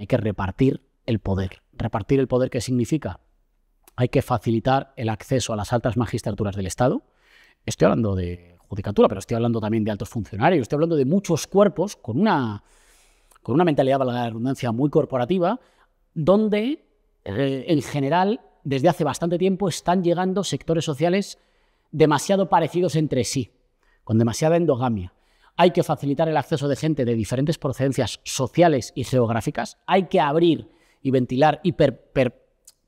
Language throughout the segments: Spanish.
Hay que repartir el poder. ¿Repartir el poder qué significa? Hay que facilitar el acceso a las altas magistraturas del Estado. Estoy hablando de judicatura, pero estoy hablando también de altos funcionarios, estoy hablando de muchos cuerpos con una, con una mentalidad, valga la redundancia, muy corporativa, donde eh, en general desde hace bastante tiempo están llegando sectores sociales demasiado parecidos entre sí, con demasiada endogamia hay que facilitar el acceso de gente de diferentes procedencias sociales y geográficas, hay que abrir y ventilar y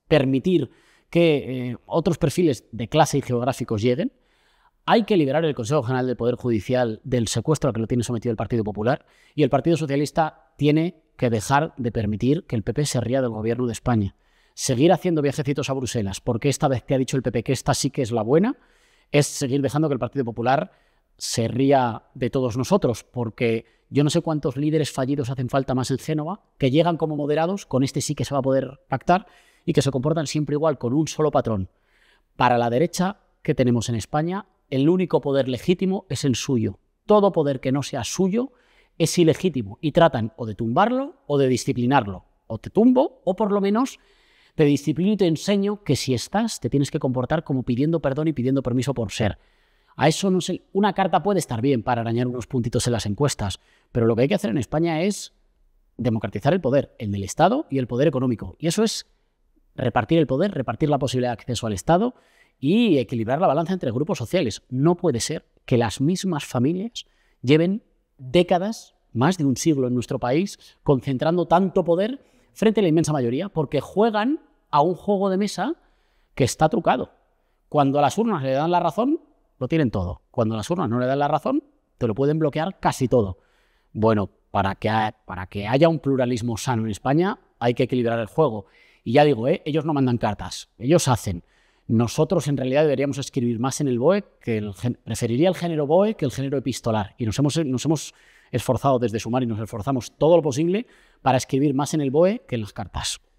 permitir que eh, otros perfiles de clase y geográficos lleguen, hay que liberar el Consejo General del Poder Judicial del secuestro al que lo tiene sometido el Partido Popular y el Partido Socialista tiene que dejar de permitir que el PP se ría del gobierno de España. Seguir haciendo viajecitos a Bruselas, porque esta vez te ha dicho el PP que esta sí que es la buena, es seguir dejando que el Partido Popular se ría de todos nosotros, porque yo no sé cuántos líderes fallidos hacen falta más en Génova, que llegan como moderados, con este sí que se va a poder pactar, y que se comportan siempre igual, con un solo patrón. Para la derecha que tenemos en España, el único poder legítimo es el suyo. Todo poder que no sea suyo es ilegítimo y tratan o de tumbarlo o de disciplinarlo. O te tumbo o por lo menos te disciplino y te enseño que si estás te tienes que comportar como pidiendo perdón y pidiendo permiso por ser. A eso no sé. Una carta puede estar bien para arañar unos puntitos en las encuestas, pero lo que hay que hacer en España es democratizar el poder, el del Estado y el poder económico. Y eso es repartir el poder, repartir la posibilidad de acceso al Estado y equilibrar la balanza entre grupos sociales. No puede ser que las mismas familias lleven décadas, más de un siglo en nuestro país, concentrando tanto poder frente a la inmensa mayoría, porque juegan a un juego de mesa que está trucado. Cuando a las urnas le dan la razón, lo tienen todo. Cuando las urnas no le dan la razón, te lo pueden bloquear casi todo. Bueno, para que, para que haya un pluralismo sano en España, hay que equilibrar el juego. Y ya digo, ¿eh? ellos no mandan cartas, ellos hacen. Nosotros en realidad deberíamos escribir más en el BOE que el, preferiría el género BOE que el género epistolar. Y nos hemos, nos hemos esforzado desde Sumar y nos esforzamos todo lo posible para escribir más en el BOE que en las cartas.